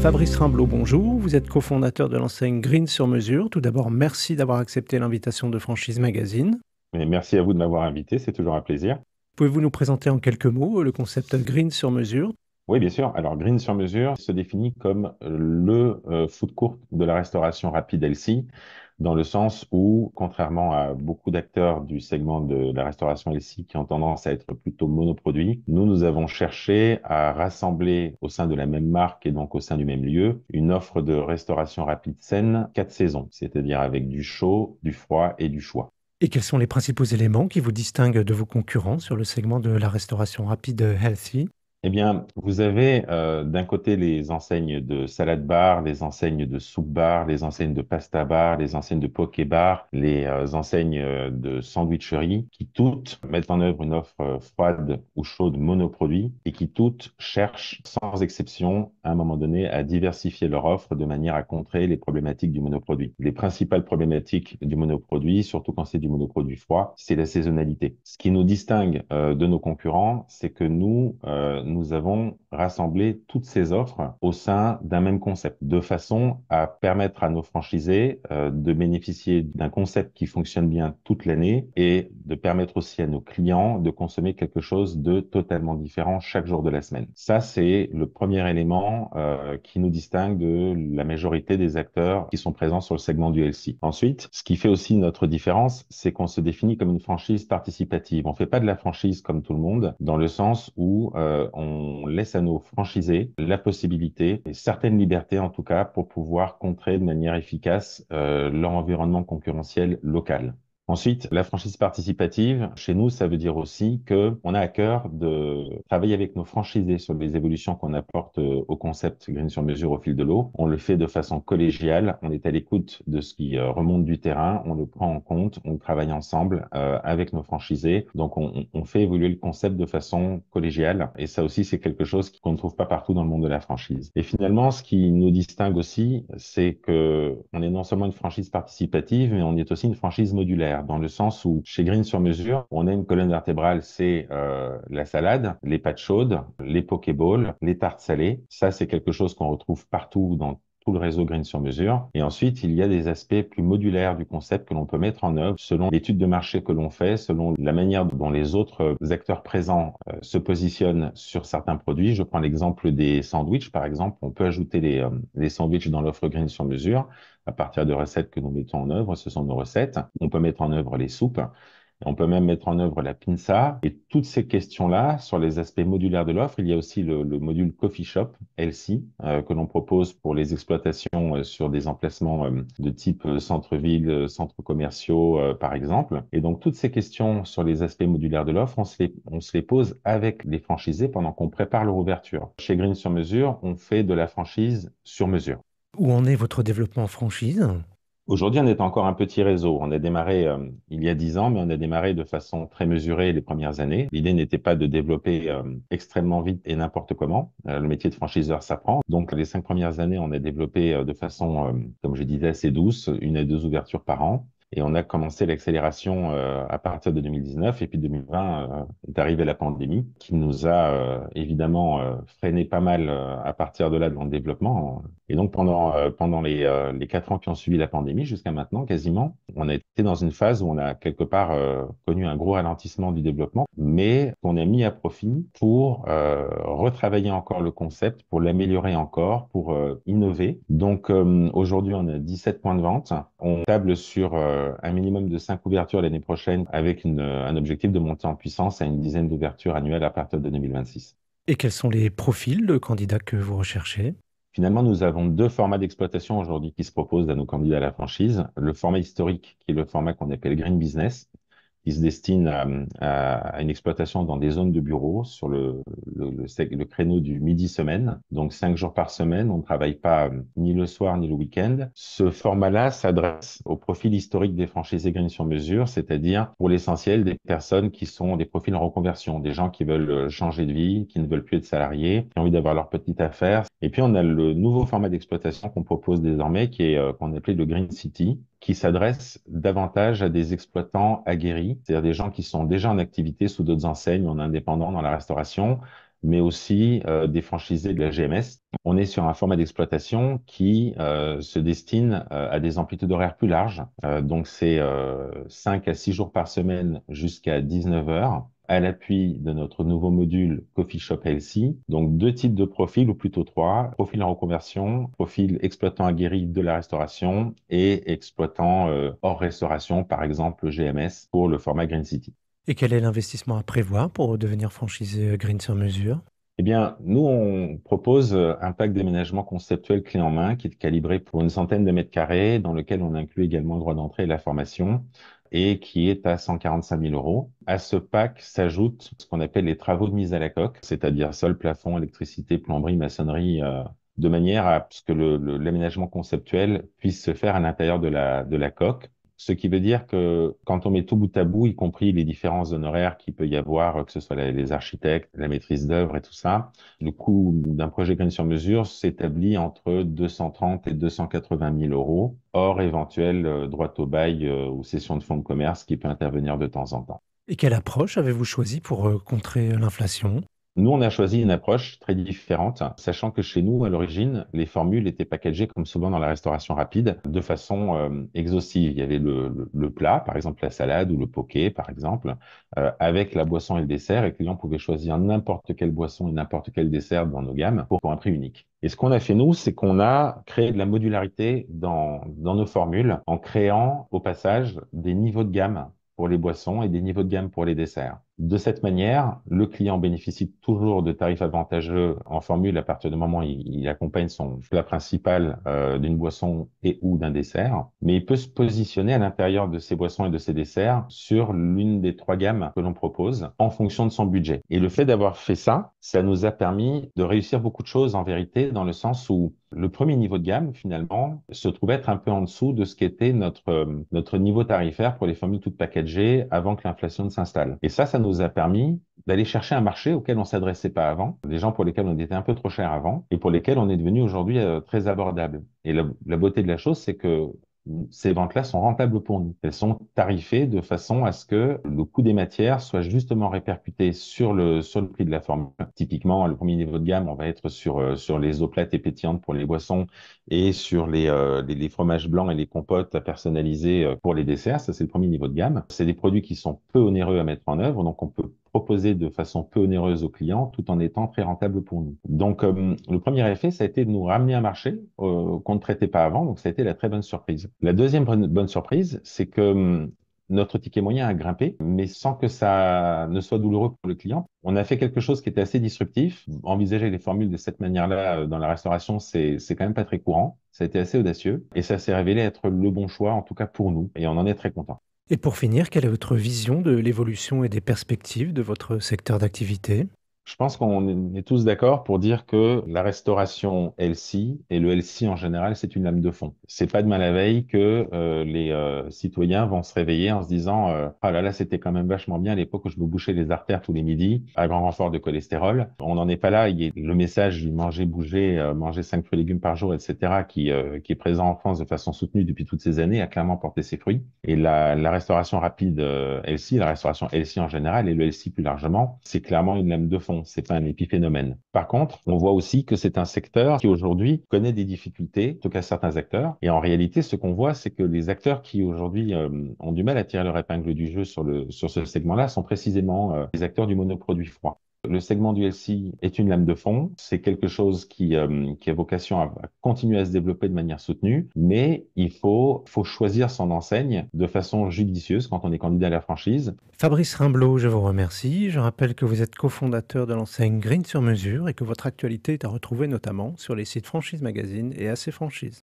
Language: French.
Fabrice Rimblot, bonjour. Vous êtes cofondateur de l'enseigne Green sur mesure. Tout d'abord, merci d'avoir accepté l'invitation de Franchise Magazine. merci à vous de m'avoir invité, c'est toujours un plaisir. Pouvez-vous nous présenter en quelques mots le concept Green sur mesure Oui, bien sûr. Alors, Green sur mesure se définit comme le euh, food court de la restauration rapide LC dans le sens où, contrairement à beaucoup d'acteurs du segment de la restauration healthy qui ont tendance à être plutôt monoproduits, nous, nous avons cherché à rassembler au sein de la même marque et donc au sein du même lieu une offre de restauration rapide saine quatre saisons, c'est-à-dire avec du chaud, du froid et du choix. Et quels sont les principaux éléments qui vous distinguent de vos concurrents sur le segment de la restauration rapide euh, healthy eh bien, vous avez euh, d'un côté les enseignes de salade bar, les enseignes de soupe bar, les enseignes de pasta bar, les enseignes de poké bar, les euh, enseignes euh, de sandwicherie qui toutes mettent en œuvre une offre froide ou chaude monoproduit et qui toutes cherchent sans exception à un moment donné à diversifier leur offre de manière à contrer les problématiques du monoproduit. Les principales problématiques du monoproduit, surtout quand c'est du monoproduit froid, c'est la saisonnalité. Ce qui nous distingue de nos concurrents, c'est que nous, nous avons rassemblé toutes ces offres au sein d'un même concept, de façon à permettre à nos franchisés euh, de bénéficier d'un concept qui fonctionne bien toute l'année et de permettre aussi à nos clients de consommer quelque chose de totalement différent chaque jour de la semaine. Ça, c'est le premier élément euh, qui nous distingue de la majorité des acteurs qui sont présents sur le segment du LC. Ensuite, ce qui fait aussi notre différence, c'est qu'on se définit comme une franchise participative. On ne fait pas de la franchise comme tout le monde, dans le sens où euh, on laisse à nos franchisés la possibilité et certaines libertés en tout cas pour pouvoir contrer de manière efficace euh, leur environnement concurrentiel local. Ensuite, la franchise participative, chez nous, ça veut dire aussi que on a à cœur de travailler avec nos franchisés sur les évolutions qu'on apporte euh, au concept Green sur mesure au fil de l'eau. On le fait de façon collégiale, on est à l'écoute de ce qui euh, remonte du terrain, on le prend en compte, on travaille ensemble euh, avec nos franchisés. Donc, on, on, fait évoluer le concept de façon collégiale. Et ça aussi, c'est quelque chose qu'on ne trouve pas partout dans le monde de la franchise. Et finalement, ce qui nous distingue aussi, c'est que on est non seulement une franchise participative, mais on est aussi une franchise modulaire dans le sens où chez Green sur mesure, on a une colonne vertébrale, c'est euh, la salade, les pâtes chaudes, les pokéballs, les tartes salées. Ça, c'est quelque chose qu'on retrouve partout dans le réseau green sur mesure. Et ensuite, il y a des aspects plus modulaires du concept que l'on peut mettre en œuvre selon l'étude de marché que l'on fait, selon la manière dont les autres euh, acteurs présents euh, se positionnent sur certains produits. Je prends l'exemple des sandwichs, par exemple. On peut ajouter les, sandwiches euh, les sandwichs dans l'offre green sur mesure à partir de recettes que nous mettons en œuvre. Ce sont nos recettes. On peut mettre en œuvre les soupes. On peut même mettre en œuvre la PINSA. Et toutes ces questions-là, sur les aspects modulaires de l'offre, il y a aussi le, module Coffee Shop, LC, euh, que l'on propose pour les exploitations euh, sur des emplacements euh, de type centre-ville, centres commerciaux, par exemple. Et donc, toutes ces questions sur les aspects modulaires de l'offre, on, se les, pose avec les franchisés pendant qu'on prépare leur ouverture. Chez Green Sur Mesure, on fait de la franchise sur mesure. Où en est votre développement franchise Aujourd'hui, on est encore un petit réseau. On a démarré euh, il y a dix ans, mais on a démarré de façon très mesurée les premières années. L'idée n'était pas de développer euh, extrêmement vite et n'importe comment. Euh, le métier de franchiseur s'apprend. Donc, les cinq premières années, on a développé de façon, comme je disais, assez douce, une à deux ouvertures par an. Et on a commencé l'accélération euh, à partir de 2019 et puis 2020 euh, est la pandémie qui nous a euh, évidemment euh, freiné pas mal à partir de là dans le développement. Et donc pendant pendant les les quatre ans qui ont suivi la pandémie jusqu'à maintenant quasiment, on a été dans une phase où on a quelque part connu un gros ralentissement du développement, mais qu'on a mis à profit pour retravailler encore le concept, pour l'améliorer encore, pour innover. Donc aujourd'hui on a 17 points de vente on table sur euh, un minimum de 5 ouvertures l'année prochaine avec euh, un objectif de monter en puissance à une dizaine d'ouvertures annuelles à partir de 2026. Et quels sont les profils de candidats que vous recherchez Finalement, nous avons deux formats d'exploitation aujourd'hui qui se proposent à nos candidats à la franchise. Le format historique, qui est le format qu'on appelle Green Business, qui se destine à, une exploitation dans des zones de bureaux sur le, créneau du midi semaine. Donc cinq jours par semaine, on ne travaille pas euh, ni le soir ni le week-end. Ce format-là s'adresse au profil historique des franchisés Green sur mesure, c'est-à-dire pour l'essentiel des personnes qui sont des profils en reconversion, des gens qui veulent euh, changer de vie, qui ne veulent plus être salariés, qui ont envie d'avoir leur petite affaire. Et puis on a le nouveau format d'exploitation qu'on propose désormais, qui est euh, qu'on appelait le Green City, qui s'adresse davantage à des exploitants aguerris, c'est-à-dire des gens qui sont déjà en activité sous d'autres enseignes, en indépendant dans la restauration, mais aussi euh, des franchisés de la GMS. On est sur un format d'exploitation qui euh, se destine euh, à des amplitudes horaires plus larges. donc c'est 5 à 6 jours par semaine jusqu'à 19 heures à l'appui de notre nouveau module Coffee Shop Healthy. Donc deux types de profils, ou plutôt trois, profil en reconversion, profil exploitant aguerri de la restauration et exploitant euh, hors restauration, par exemple GMS, pour le format Green City. Et quel est l'investissement à prévoir pour devenir franchisé Green sur mesure eh bien, nous, on propose un pack d'aménagement conceptuel clé en main qui est calibré pour une centaine de mètres carrés, dans lequel on inclut également le droit d'entrée et la formation et qui est à 145 000 euros. À ce pack s'ajoute ce qu'on appelle les travaux de mise à la coque, c'est-à-dire sol, plafond, électricité, plomberie, maçonnerie, euh, de manière à ce que l'aménagement conceptuel puisse se faire à l'intérieur de la, de la coque. Ce qui veut dire que quand on met tout bout à bout, y compris les différences honoraires qu'il peut y avoir, que ce soit les architectes, la maîtrise d'œuvre et tout ça, le coût d'un projet green sur mesure s'établit entre 230 et 280 000 euros, hors éventuel euh, droit au bail euh, ou cession de fonds de commerce qui peut intervenir de temps en temps. Et quelle approche avez-vous choisie pour euh, contrer l'inflation nous, on a choisi une approche très différente, sachant que chez nous, à l'origine, les formules étaient packagées, comme souvent dans la restauration rapide, de façon euh, exhaustive. Il y avait le, plat, par exemple la salade ou le poké, par exemple, euh, avec la boisson et le dessert, et le client pouvait choisir n'importe quelle boisson et n'importe quel dessert dans nos gammes pour, un prix unique. Et ce qu'on a fait, nous, c'est qu'on a créé de la modularité dans nos formules en créant, au passage, des niveaux de gamme pour les boissons et des niveaux de gamme pour les desserts. De cette manière, le client bénéficie toujours de tarifs avantageux en formule à partir du moment où il, accompagne son plat principal euh, d'une boisson et ou d'un dessert, mais il peut se positionner à l'intérieur de ses boissons et de ses desserts sur l'une des trois gammes que l'on propose en fonction de son budget. Et le fait d'avoir fait ça, ça nous a permis de réussir beaucoup de choses en vérité dans le sens où le premier niveau de gamme, finalement, se trouvait être un peu en dessous de ce qu'était notre, euh, notre niveau tarifaire pour les formules toutes packagées avant que l'inflation ne s'installe. Et ça, ça nous nous a permis d'aller chercher un marché auquel on s'adressait pas avant, des gens pour lesquels on était un peu trop cher avant et pour lesquels on est devenu aujourd'hui euh, très abordable. Et la, beauté de la chose, c'est que ces ventes-là sont rentables pour nous. Elles sont tarifées de façon à ce que le coût des matières soit justement répercuté sur le, sur prix de la forme. Typiquement, le premier niveau de gamme, on va être sur, euh, sur les eaux plates et pétillantes pour les boissons et sur euh, les, les, fromages blancs et les compotes à personnaliser euh, pour les desserts. Ça, c'est le premier niveau de gamme. C'est des produits qui sont peu onéreux à mettre en œuvre, donc on peut proposer de façon peu onéreuse aux clients tout en étant très rentable pour nous. Donc, euh, le premier effet, ça a été de nous ramener un marché euh, qu'on ne traitait pas avant. Donc, ça a été la très bonne surprise. La deuxième bonne surprise, c'est que euh, notre ticket moyen a grimpé, mais sans que ça ne soit douloureux pour le client. On a fait quelque chose qui était assez disruptif. Envisager les formules de cette manière-là dans la restauration, c'est quand même pas très courant. Ça a été assez audacieux et ça s'est révélé être le bon choix, en tout cas pour nous, et on en est très content. Et pour finir, quelle est votre vision de l'évolution et des perspectives de votre secteur d'activité je pense qu'on est tous d'accord pour dire que la restauration LC et le LC en général, c'est une lame de fond. C'est pas de mal à veille que euh, les euh, citoyens vont se réveiller en se disant euh, ah là là, c'était quand même vachement bien à l'époque où je me bouchais les artères tous les midis à grand renfort de cholestérol. On n'en est pas là. le message du manger, bouger, manger cinq fruits et légumes par jour, etc., qui, est présent en France de façon soutenue depuis toutes ces années, a clairement porté ses fruits. Et la, la restauration rapide LC, la restauration LC en général et le LC plus largement, c'est clairement une lame de fond c'est pas un épiphénomène. Par contre, on voit aussi que c'est un secteur qui aujourd'hui connaît des difficultés, en tout cas certains acteurs. Et en réalité, ce qu'on voit, c'est que les acteurs qui aujourd'hui euh, ont du mal à tirer leur épingle du jeu sur, le, sur ce segment-là sont précisément euh, les acteurs du monoproduit froid le segment du LCI est une lame de fond. C'est quelque chose qui, euh, a vocation à, continuer à se développer de manière soutenue, mais il faut, faut choisir son enseigne de façon judicieuse quand on est candidat à la franchise. Fabrice Rimblot, je vous remercie. Je rappelle que vous êtes cofondateur de l'enseigne Green sur mesure et que votre actualité est à retrouver notamment sur les sites Franchise Magazine et AC Franchise.